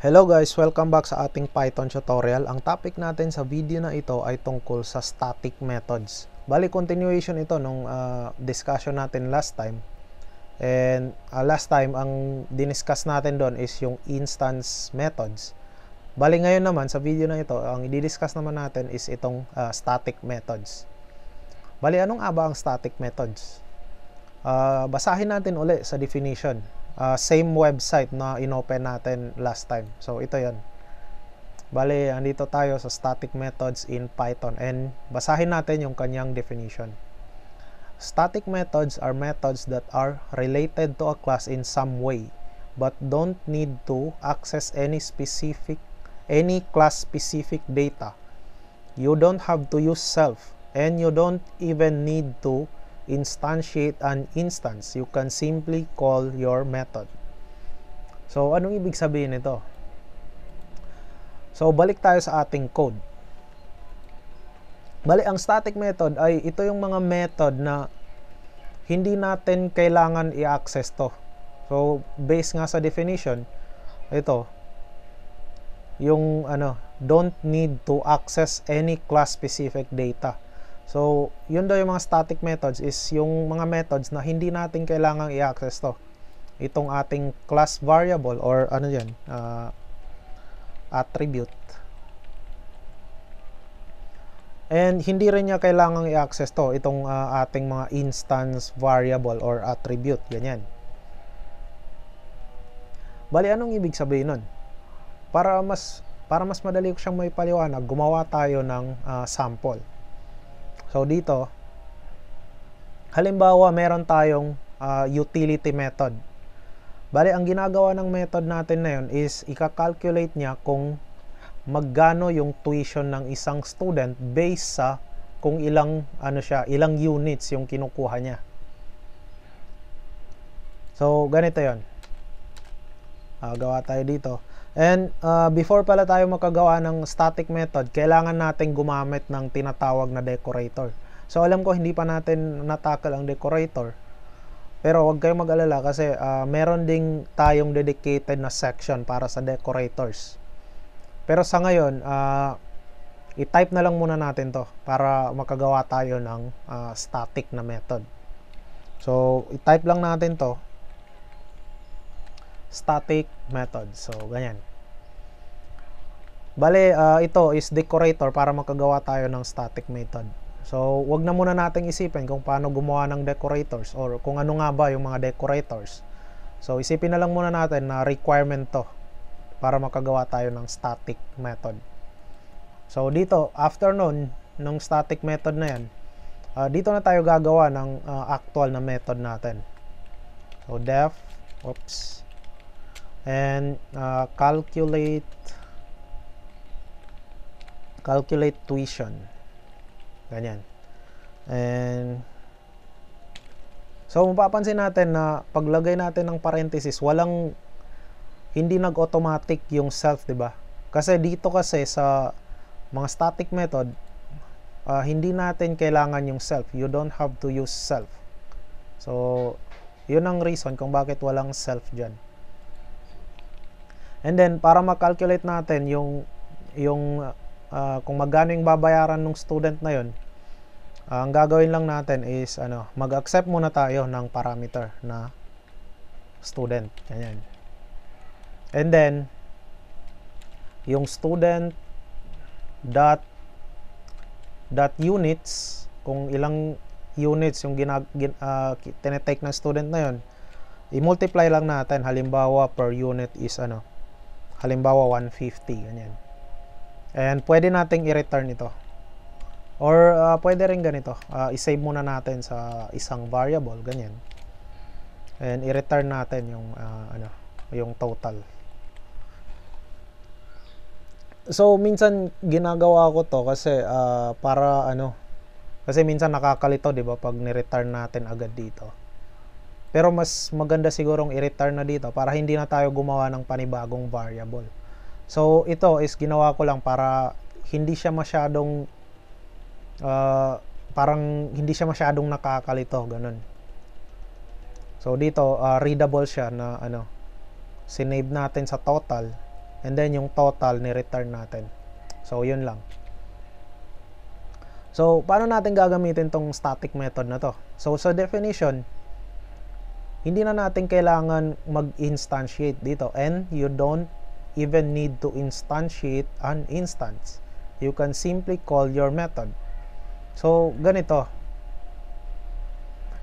Hello guys, welcome back sa ating Python tutorial. Ang topic natin sa video na ito ay tungkol sa static methods. Bali, continuation ito nung uh, discussion natin last time. And uh, last time, ang diniscuss natin doon is yung instance methods. Bali, ngayon naman, sa video na ito, ang i-discuss naman natin is itong uh, static methods. Bali, anong aba ang static methods? Uh, basahin natin uli sa definition uh, same website na inopen natin last time. So, ito yon. Bali, andito tayo sa static methods in Python and basahin natin yung kanyang definition. Static methods are methods that are related to a class in some way but don't need to access any specific any class specific data. You don't have to use self and you don't even need to instantiate an instance. You can simply call your method. So, anong ibig sabihin nito? So, balik tayo sa ating code. Balik, ang static method ay ito yung mga method na hindi natin kailangan i-access to. So, based nga sa definition, ito, yung ano, don't need to access any class-specific data. So, yun daw yung mga static methods is yung mga methods na hindi natin kailangang i-access to. Itong ating class variable or ano yan, uh, ah, attribute. And hindi rin niya kailangang i-access to, itong uh, ating mga instance variable or attribute, ganyan. Bali, anong ibig sabihin nun? Para mas, para mas madali ko siyang may paliwanag, gumawa tayo ng uh, sample. So dito, halimbawa meron tayong uh, utility method. Bali, ang ginagawa ng method natin na 'yon is ika-calculate niya kung magkano yung tuition ng isang student based sa kung ilang ano siya, ilang units yung kinukuha niya. So, ganito 'yon. Uh, ah, gawa tayo dito. And uh, before pala tayo magkagawa ng static method, kailangan natin gumamit ng tinatawag na decorator. So alam ko hindi pa natin natakal ang decorator. Pero huwag kayong mag-alala kasi uh, meron ding tayong dedicated na section para sa decorators. Pero sa ngayon, uh, i-type na lang muna natin to para makagawa tayo ng uh, static na method. So, i-type lang natin to static method. So, ganyan. Bale, uh, ito is decorator para magkagawa tayo ng static method. So, wag na muna nating isipin kung paano gumawa ng decorators or kung ano nga ba yung mga decorators. So, isipin na lang muna natin na requirement to para makagawa tayo ng static method. So, dito, afternoon nung static method na yan, uh, dito na tayo gagawa ng uh, actual na method natin. So, def, oops, and uh, calculate calculate tuition ganyan and so mapapansin natin na paglagay natin ng parenthesis walang hindi nag automatic yung self di ba kasi dito kasi sa mga static method uh, hindi natin kailangan yung self you don't have to use self so yun ang reason kung bakit walang self dyan And then para ma-calculate natin yung yung uh, kung magkano yung babayaran ng student na yon, uh, ah, ang gagawin lang natin is ano, mag-accept muna tayo ng parameter na student. Ganyan. And then yung student dot dot units kung ilang units yung ginag, gin, uh, tinetake ng student na yon i-multiply lang natin halimbawa per unit is ano halimbawa 150 ganyan and pwede nating i-return ito or uh, pwede rin ganito uh, i-save muna natin sa isang variable ganyan and i-return natin yung uh, ano yung total so minsan ginagawa ko to kasi uh, para ano kasi minsan nakakalito 'di ba pag ni-return natin agad dito pero mas maganda sigurong i-return na dito para hindi na tayo gumawa ng panibagong variable. So ito is ginawa ko lang para hindi siya masyadong uh, parang hindi siya masyadong nakakalito, ganun. So dito uh, readable siya na ano sinave natin sa total and then yung total ni return natin. So yun lang. So, paano natin gagamitin tong static method na to? So, sa definition, hindi na natin kailangan mag-instantiate dito and you don't even need to instantiate an instance you can simply call your method so ganito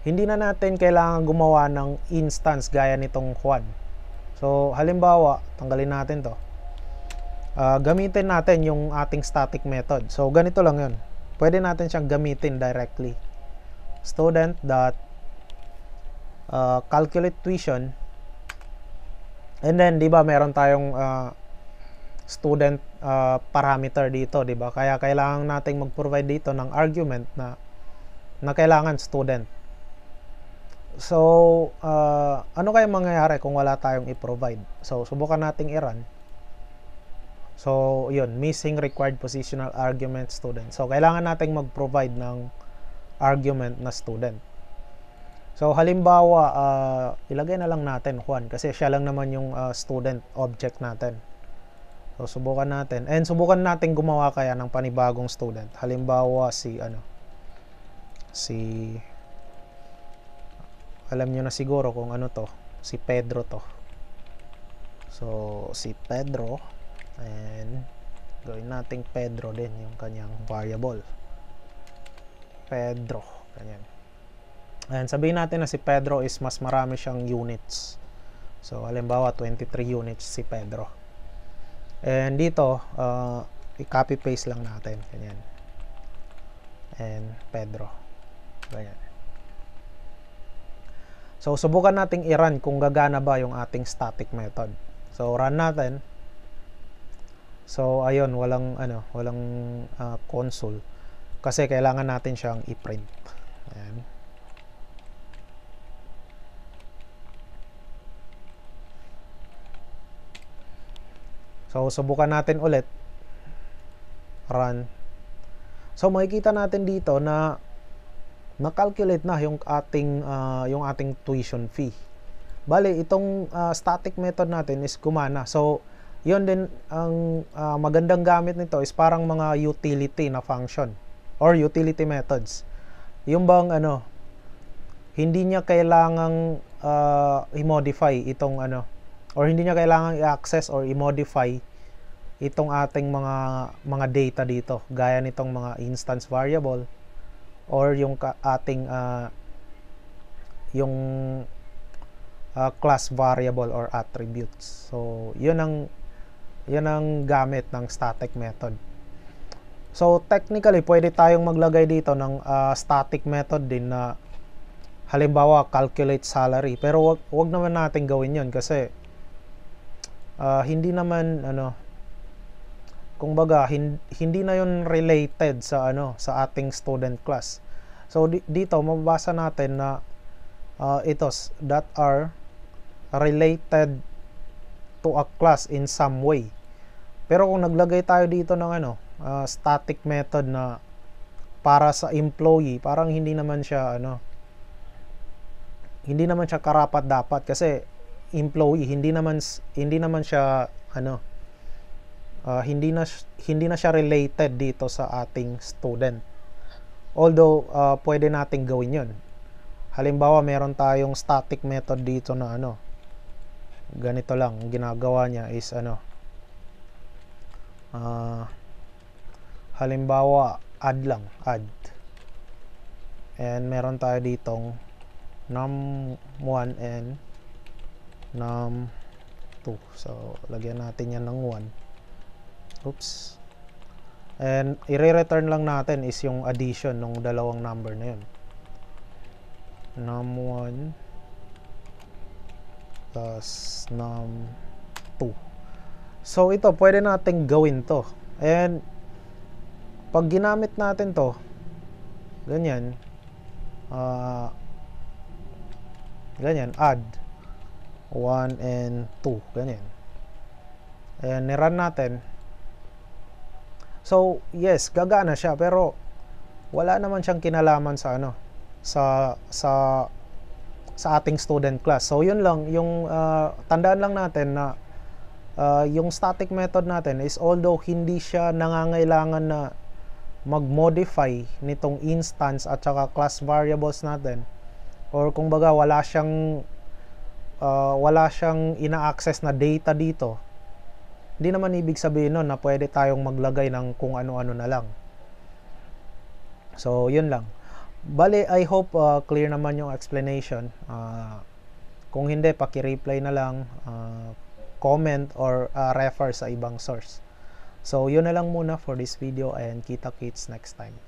hindi na natin kailangan gumawa ng instance gaya nitong quad so halimbawa tanggalin natin to uh, gamitin natin yung ating static method so ganito lang yun pwede natin siyang gamitin directly student dot uh, calculate tuition and then 'di ba meron tayong uh, student uh, parameter dito 'di ba kaya kailangan nating mag-provide dito ng argument na na kailangan student so uh, ano kaya mangyayari kung wala tayong i-provide so subukan nating i-run so yun missing required positional argument student so kailangan nating mag-provide ng argument na student So halimbawa, uh, ilagay na lang natin Juan kasi siya lang naman yung uh, student object natin. So subukan natin. And subukan natin gumawa kaya ng panibagong student. Halimbawa si ano si alam niyo na siguro kung ano to, si Pedro to. So si Pedro and gawin nating Pedro din yung kanyang variable. Pedro, ganyan. And sabihin natin na si Pedro is mas marami siyang units. So, halimbawa, 23 units si Pedro. And dito, uh, i-copy-paste lang natin. Ganyan. And Pedro. Ganyan. So, subukan nating i-run kung gagana ba yung ating static method. So, run natin. So, ayun, walang, ano, walang uh, console. Kasi kailangan natin siyang i-print. Ayan. So, subukan natin ulit. Run. So, makikita natin dito na na-calculate na yung ating uh, yung ating tuition fee. Bali, itong uh, static method natin is kumana. So, yon din ang uh, magandang gamit nito is parang mga utility na function or utility methods. Yung bang ano hindi niya kailangang uh, i-modify itong ano or hindi niya kailangan i-access or i-modify itong ating mga mga data dito gaya nitong mga instance variable or yung ating uh, yung uh, class variable or attributes. So, yun ang yun ang gamit ng static method. So, technically, pwede tayong maglagay dito ng uh, static method din na halimbawa calculate salary. Pero wag, wag naman natin gawin yun kasi uh, hindi naman ano kumbaga hin, hindi na yon related sa ano sa ating student class. So dito mababasa natin na uh, ah, itos that are related to a class in some way. Pero kung naglagay tayo dito ng ano uh, static method na para sa employee, parang hindi naman siya ano hindi naman siya karapat dapat kasi employee hindi naman hindi naman siya ano uh, hindi na hindi na siya related dito sa ating student. Although uh, pwede nating gawin 'yon. Halimbawa, meron tayong static method dito na ano. Ganito lang ginagawa niya is ano. Uh, halimbawa, add lang, add. And meron tayo ditong num1 and num 2 so lagyan natin yan ng 1 oops and i-return lang natin is yung addition ng dalawang number na yun num 1 plus num 2 so ito pwede nating gawin to and pag ginamit natin to ganyan uh, ganyan add 1 and 2. Ganyan. Ayan, nirun natin. So, yes, gagana siya pero wala naman siyang kinalaman sa ano sa sa sa ating student class. So, yun lang yung uh, tandaan lang natin na uh, yung static method natin is although hindi siya nangangailangan na mag-modify nitong instance at saka class variables natin or kung baga wala siyang uh, wala siyang ina-access na data dito, hindi naman ibig sabihin nun na pwede tayong maglagay ng kung ano-ano na lang. So, yun lang. Bale, I hope uh, clear naman yung explanation. Uh, kung hindi, paki-reply na lang, uh, comment, or uh, refer sa ibang source. So, yun na lang muna for this video and kita-kits next time.